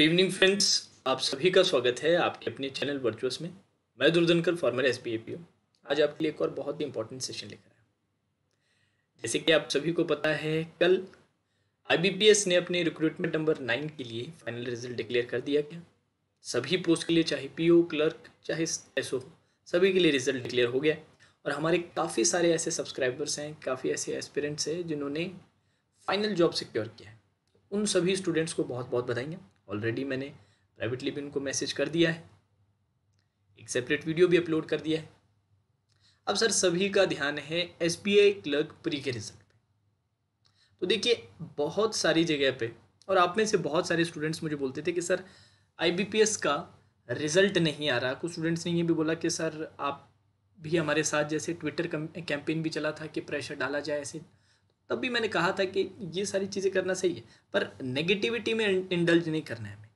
good evening friends आप सभी का स्वागत है आपके अपने चैनल वर्चुअस में मैं दुर्धनकर फॉर्मर एस बी आज आपके लिए एक और बहुत ही इंपॉर्टेंट सेशन लेकर आया जैसे कि आप सभी को पता है कल आई ने अपने रिक्रूटमेंट नंबर नाइन के लिए फाइनल रिजल्ट डिक्लेयर कर दिया गया सभी पोस्ट के लिए चाहे पी क्लर्क चाहे एस हो सभी के लिए रिजल्ट डिक्लेयर हो गया और हमारे काफ़ी सारे ऐसे सब्सक्राइबर्स हैं काफ़ी ऐसे एस्पिरेंट्स हैं जिन्होंने फाइनल जॉब सिक्योर किया है उन सभी स्टूडेंट्स को बहुत बहुत बधाइयाँ ऑलरेडी मैंने प्राइवेटली भी उनको मैसेज कर दिया है एक सेपरेट वीडियो भी अपलोड कर दिया है अब सर सभी का ध्यान है S B I clerk pre के रिजल्ट पे तो देखिए बहुत सारी जगह पे और आप में से बहुत सारे स्टूडेंट्स मुझे बोलते थे कि सर एस का रिजल्ट नहीं आ रहा कुछ स्टूडेंट्स ने ये भी बोला कि सर आप भी हमारे साथ जैसे ट्विटर कैंपेन भी चला था कि प्रेशर डाला जाए ऐसे तब भी मैंने कहा था कि ये सारी चीज़ें करना सही है पर नेगेटिविटी में इंडल्ज नहीं करना है हमें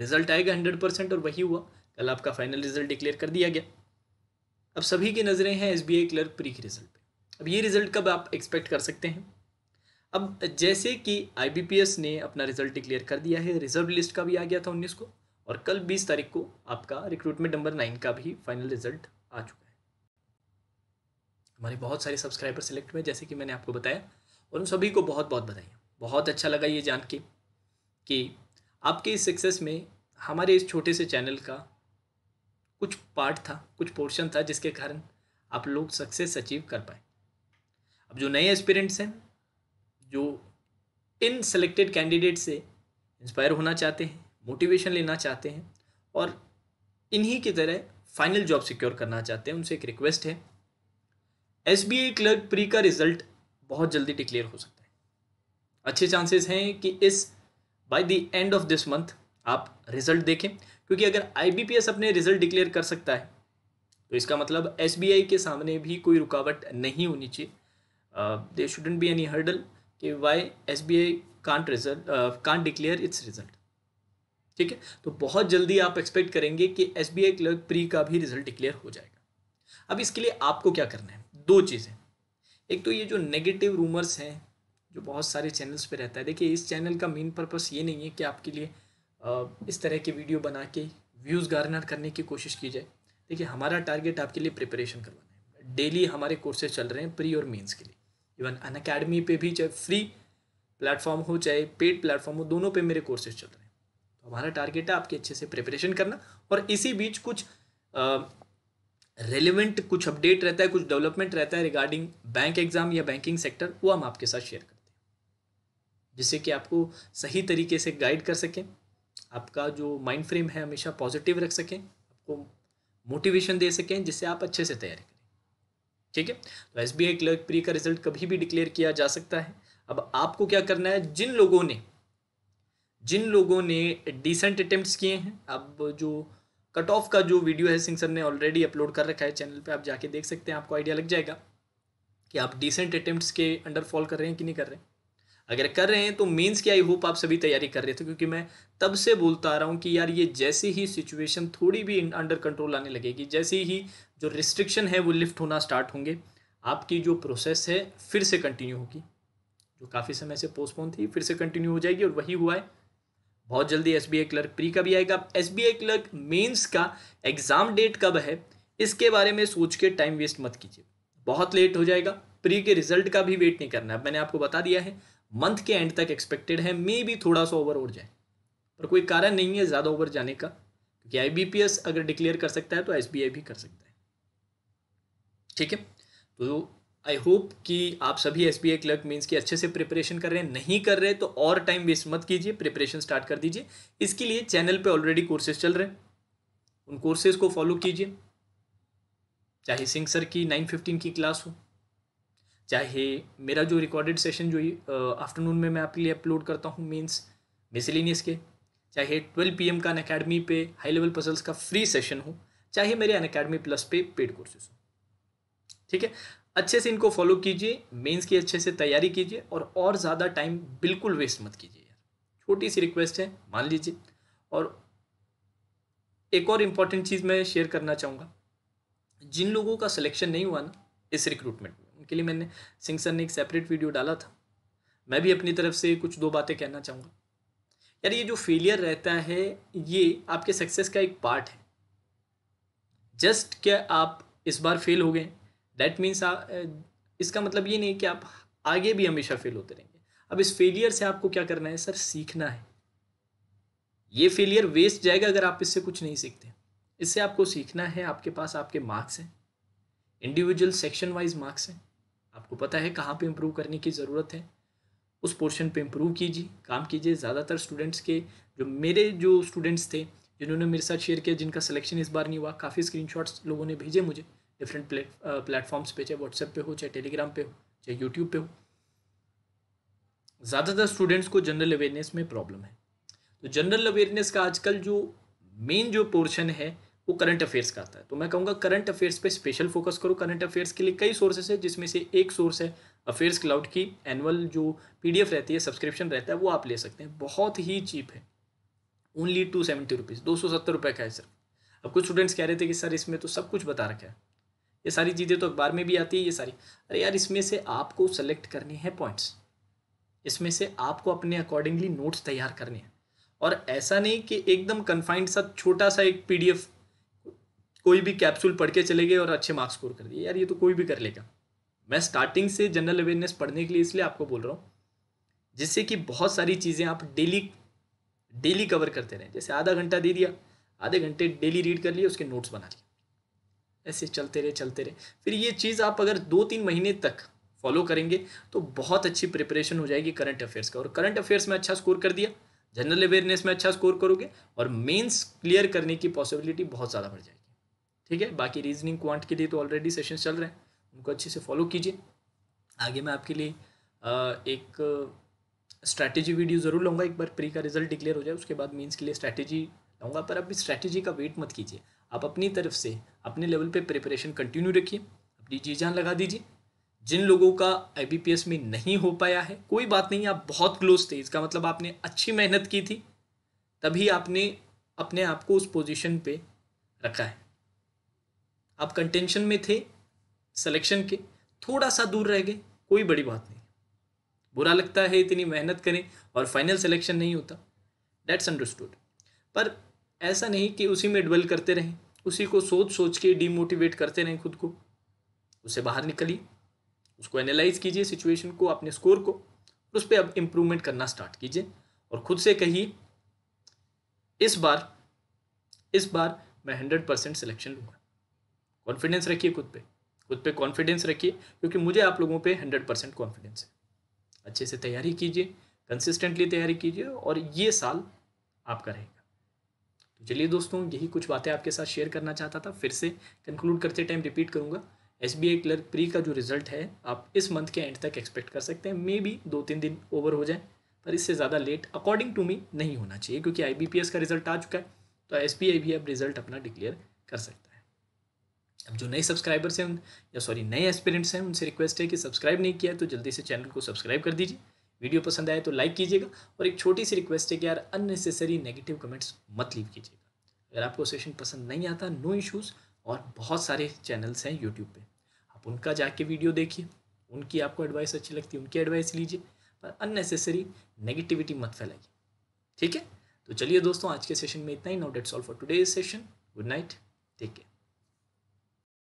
रिजल्ट आएगा हंड्रेड परसेंट और वही हुआ कल आपका फाइनल रिजल्ट डिक्लेयर कर दिया गया अब सभी की नज़रें हैं एस बी क्लर्क प्री के रिजल्ट पे अब ये रिजल्ट कब आप एक्सपेक्ट कर सकते हैं अब जैसे कि आई बी पी एस ने अपना रिजल्ट डिक्लेयर कर दिया है रिजर्व लिस्ट का भी आ गया था उन्नीस को और कल बीस तारीख को आपका रिक्रूटमेंट नंबर नाइन का भी फाइनल रिजल्ट आ चुका है हमारे बहुत सारे सब्सक्राइबर सेलेक्ट हुए जैसे कि मैंने आपको बताया और उन सभी को बहुत बहुत बधाई बहुत अच्छा लगा ये जान के कि आपके इस सक्सेस में हमारे इस छोटे से चैनल का कुछ पार्ट था कुछ पोर्शन था जिसके कारण आप लोग सक्सेस अचीव कर पाए अब जो नए एस्पिरेंट्स हैं जो इन सेलेक्टेड कैंडिडेट से इंस्पायर होना चाहते हैं मोटिवेशन लेना चाहते हैं और इन्हीं की तरह फाइनल जॉब सिक्योर करना चाहते हैं उनसे एक रिक्वेस्ट है S B I clerk pre का रिजल्ट बहुत जल्दी डिक्लेयर हो सकता है अच्छे चांसेस हैं कि इस by the end of this month आप रिजल्ट देखें क्योंकि अगर आई बी पी एस अपने रिजल्ट डिक्लेयर कर सकता है तो इसका मतलब एस बी आई के सामने भी कोई रुकावट नहीं होनी चाहिए there shouldn't be any hurdle कि why S B I can't result can't declare its result ठीक है तो बहुत जल्दी आप एक्सपेक्ट करेंगे कि S B I clerk pre का भी रिजल्ट डिक्लेयर हो जाएगा अब इसके लिए आपको क्या करना है दो चीज़ें एक तो ये जो नेगेटिव रूमर्स हैं जो बहुत सारे चैनल्स पे रहता है देखिए इस चैनल का मेन पर्पस ये नहीं है कि आपके लिए इस तरह के वीडियो बना के व्यूज़ गार्नर करने की कोशिश की जाए देखिए हमारा टारगेट आपके लिए प्रिपरेशन करवाना है डेली हमारे कोर्सेज चल रहे हैं प्री और मेंस के लिए इवन अन अकेडमी पर भी चाहे फ्री प्लेटफॉर्म हो चाहे पेड प्लेटफॉर्म हो दोनों पर मेरे कोर्सेज चल रहे हैं तो हमारा टारगेट है आपके अच्छे से प्रिपरेशन करना और इसी बीच कुछ रेलिवेंट कुछ अपडेट रहता है कुछ डेवलपमेंट रहता है रिगार्डिंग बैंक एग्जाम या बैंकिंग सेक्टर वो हम आपके साथ शेयर करते हैं जिससे कि आपको सही तरीके से गाइड कर सकें आपका जो माइंड फ्रेम है हमेशा पॉजिटिव रख सकें आपको मोटिवेशन दे सकें जिससे आप अच्छे से तैयारी करें ठीक है तो S B I clerk pre का रिजल्ट कभी भी डिक्लेयर किया जा सकता है अब आपको क्या करना है जिन लोगों ने जिन लोगों ने डिसेंट अटेम्प्ट किए हैं अब जो कट ऑफ का जो वीडियो है सिंह सर ने ऑलरेडी अपलोड कर रखा है चैनल पे आप जाके देख सकते हैं आपको आइडिया लग जाएगा कि आप डिसेंट अटेम्प्ट्स के अंडर फॉल कर रहे हैं कि नहीं कर रहे हैं अगर कर रहे हैं तो मीन्स कि आई होप आप सभी तैयारी कर रहे थे क्योंकि मैं तब से बोलता आ रहा हूँ कि यार ये जैसे ही सिचुएशन थोड़ी भी अंडर कंट्रोल आने लगेगी जैसे ही जो रिस्ट्रिक्शन है वो लिफ्ट होना स्टार्ट होंगे आपकी जो प्रोसेस है फिर से कंटिन्यू होगी जो काफ़ी समय से पोस्टपोन थी फिर से कंटिन्यू हो जाएगी और वही हुआ है बहुत जल्दी एस बी क्लर्क प्री का भी आएगा एस बी क्लर्क मेन्स का एग्ज़ाम डेट कब है इसके बारे में सोच के टाइम वेस्ट मत कीजिए बहुत लेट हो जाएगा प्री के रिजल्ट का भी वेट नहीं करना है मैंने आपको बता दिया है मंथ के एंड तक एक्सपेक्टेड है मे भी थोड़ा सा ओवर हो जाए पर कोई कारण नहीं है ज़्यादा ओवर जाने का क्योंकि आई अगर डिक्लेयर कर सकता है तो एस भी कर सकता है ठीक है तो आई होप कि आप सभी S B I clerk mains की अच्छे से प्रिपरेशन कर रहे हैं नहीं कर रहे तो और टाइम वेस्ट मत कीजिए प्रिपरेशन स्टार्ट कर दीजिए इसके लिए चैनल पे ऑलरेडी कोर्सेज चल रहे हैं उन कोर्सेज को फॉलो कीजिए चाहे सिंह सर की नाइन फिफ्टीन की क्लास हो चाहे मेरा जो रिकॉर्डेड सेशन जो आफ्टरनून में मैं आपके लिए अपलोड करता हूँ मीन्स मिसलिनियस के चाहे ट्वेल्व पी एम का अन अकेडमी पे हाई लेवल पजल्स का फ्री सेशन हो चाहे मेरे अन अकेडमी प्लस पे पेड कोर्सेज हो ठीक है अच्छे से इनको फॉलो कीजिए मेंस की अच्छे से तैयारी कीजिए और और ज़्यादा टाइम बिल्कुल वेस्ट मत कीजिए यार छोटी सी रिक्वेस्ट है मान लीजिए और एक और इम्पॉर्टेंट चीज़ मैं शेयर करना चाहूँगा जिन लोगों का सिलेक्शन नहीं हुआ ना इस रिक्रूटमेंट में उनके लिए मैंने सिंह सर ने एक सेपरेट वीडियो डाला था मैं भी अपनी तरफ से कुछ दो बातें कहना चाहूँगा यार ये जो फेलियर रहता है ये आपके सक्सेस का एक पार्ट है जस्ट क्या आप इस बार फेल हो गए दैट मीन्स इसका मतलब ये नहीं कि आप आगे भी हमेशा फेल होते रहेंगे अब इस फेलियर से आपको क्या करना है सर सीखना है ये फेलियर वेस्ट जाएगा अगर आप इससे कुछ नहीं सीखते इससे आपको सीखना है आपके पास आपके मार्क्स हैं इंडिविजुअल सेक्शन वाइज मार्क्स हैं आपको पता है कहाँ पे इम्प्रूव करने की ज़रूरत है उस पोर्शन पे इम्प्रूव कीजिए काम कीजिए ज़्यादातर स्टूडेंट्स के जो मेरे जो स्टूडेंट्स थे जिन्होंने मेरे साथ शेयर किया जिनका सिलेक्शन इस बार नहीं हुआ काफ़ी स्क्रीनशॉट्स लोगों ने भेजे मुझे डिफरेंट प्लेटफॉर्म्स uh, पे चाहे व्हाट्सएप पे हो चाहे टेलीग्राम पे हो चाहे यूट्यूब पे हो ज़्यादातर स्टूडेंट्स को जनरल अवेयरनेस में प्रॉब्लम है तो जनरल अवेयरनेस का आजकल जो मेन जो पोर्शन है वो करंट अफेयर्स का आता है तो मैं कहूँगा करंट अफेयर्स पे स्पेशल फोकस करो करंट अफेयर्स के लिए कई सोर्सेस है जिसमें से एक सोर्स है अफेयर्स क्लाउड की एनुअल जो पीडीएफ रहती है सब्सक्रिप्शन रहता है वो आप ले सकते हैं बहुत ही चीप है ओनली टू सेवेंटी रुपीज़ दो सौ सत्तर रुपये का है सर अब कुछ स्टूडेंट्स कह रहे थे कि सर इसमें तो सब कुछ बता रखा है ये सारी चीज़ें तो अखबार में भी आती है ये सारी अरे यार इसमें से आपको सेलेक्ट करने हैं पॉइंट्स इसमें से आपको अपने अकॉर्डिंगली नोट्स तैयार करने हैं और ऐसा नहीं कि एकदम कन्फाइंड सा छोटा सा एक पी कोई भी कैप्सूल पढ़ के चले गए और अच्छे मार्क्स स्कोर कर दिए यार ये तो कोई भी कर लेगा मैं स्टार्टिंग से जनरल अवेयरनेस पढ़ने के लिए इसलिए आपको बोल रहा हूँ जिससे कि बहुत सारी चीज़ें आप डेली डेली कवर करते रहें जैसे आधा घंटा दे दिया आधे घंटे डेली रीड कर लिए उसके नोट्स बना लिए ऐसे चलते रहे चलते रहे फिर ये चीज़ आप अगर दो तीन महीने तक फॉलो करेंगे तो बहुत अच्छी प्रिपरेशन हो जाएगी करंट अफेयर्स का और करंट अफेयर्स में अच्छा स्कोर कर दिया जनरल अवेयरनेस में अच्छा स्कोर करोगे और मेंस क्लियर करने की पॉसिबिलिटी बहुत ज़्यादा बढ़ जाएगी ठीक है बाकी रीजनिंग क्वांट के लिए तो ऑलरेडी सेशन चल रहे हैं उनको अच्छे से फॉलो कीजिए आगे मैं आपके लिए एक स्ट्रैटेजी वीडियो ज़रूर लूँगा एक बार प्री का रिजल्ट डिक्लेयर हो जाए उसके बाद मीन्स के लिए स्ट्रैटेजी लाऊंगा पर अभी स्ट्रैटेजी का वेट मत कीजिए आप अपनी तरफ से अपने लेवल पे प्रिपरेशन कंटिन्यू रखिए अपनी जी जान लगा दीजिए जिन लोगों का आई में नहीं हो पाया है कोई बात नहीं आप बहुत क्लोज थे इसका मतलब आपने अच्छी मेहनत की थी तभी आपने अपने आप को उस पोजीशन पे रखा है आप कंटेंशन में थे सिलेक्शन के थोड़ा सा दूर रह गए कोई बड़ी बात नहीं बुरा लगता है इतनी मेहनत करें और फाइनल सिलेक्शन नहीं होता डेट्स अंडरस्टूड पर ऐसा नहीं कि उसी में डवेल करते रहें उसी को सोच सोच के डीमोटिवेट करते रहें खुद को उससे बाहर निकलिए उसको एनालाइज कीजिए सिचुएशन को अपने स्कोर को और उस पर अब इम्प्रूवमेंट करना स्टार्ट कीजिए और खुद से कहिए इस बार इस बार मैं हंड्रेड परसेंट सिलेक्शन लूँगा कॉन्फिडेंस रखिए खुद पे खुद पे कॉन्फिडेंस रखिए क्योंकि मुझे आप लोगों पे हंड्रेड परसेंट कॉन्फिडेंस है अच्छे से तैयारी कीजिए कंसिस्टेंटली तैयारी कीजिए और ये साल आपका रहेगा तो चलिए दोस्तों यही कुछ बातें आपके साथ शेयर करना चाहता था फिर से कंक्लूड करते टाइम रिपीट करूँगा S B I clerk pre का जो रिजल्ट है आप इस मंथ के एंड तक एक्सपेक्ट कर सकते हैं मे बी दो तीन दिन ओवर हो जाए पर इससे ज़्यादा लेट अकॉर्डिंग टू मी नहीं होना चाहिए क्योंकि आई बी पी एस का रिजल्ट आ चुका है तो एस बी आई भी अब रिजल्ट अपना डिक्लेयर कर सकता है अब जो नए सब्सक्राइबर्स हैं या सॉरी नए एस्पिरेंट्स हैं उनसे रिक्वेस्ट है कि सब्सक्राइब नहीं किया तो जल्दी से चैनल को सब्सक्राइब कर दीजिए वीडियो पसंद आए तो लाइक कीजिएगा और एक छोटी सी रिक्वेस्ट है कि यार अननेसेसरी नेगेटिव कमेंट्स मत लीव कीजिएगा अगर आपको सेशन पसंद नहीं आता नो इश्यूज़ और बहुत सारे चैनल्स हैं यूट्यूब पर आप उनका जाके वीडियो देखिए उनकी आपको एडवाइस अच्छी लगती है उनकी एडवाइस लीजिए पर अननेसेसरी नेगेटिविटी मत फैलाइए ठीक है तो चलिए दोस्तों आज के सेशन में इतना ही no that's all for today session good night take care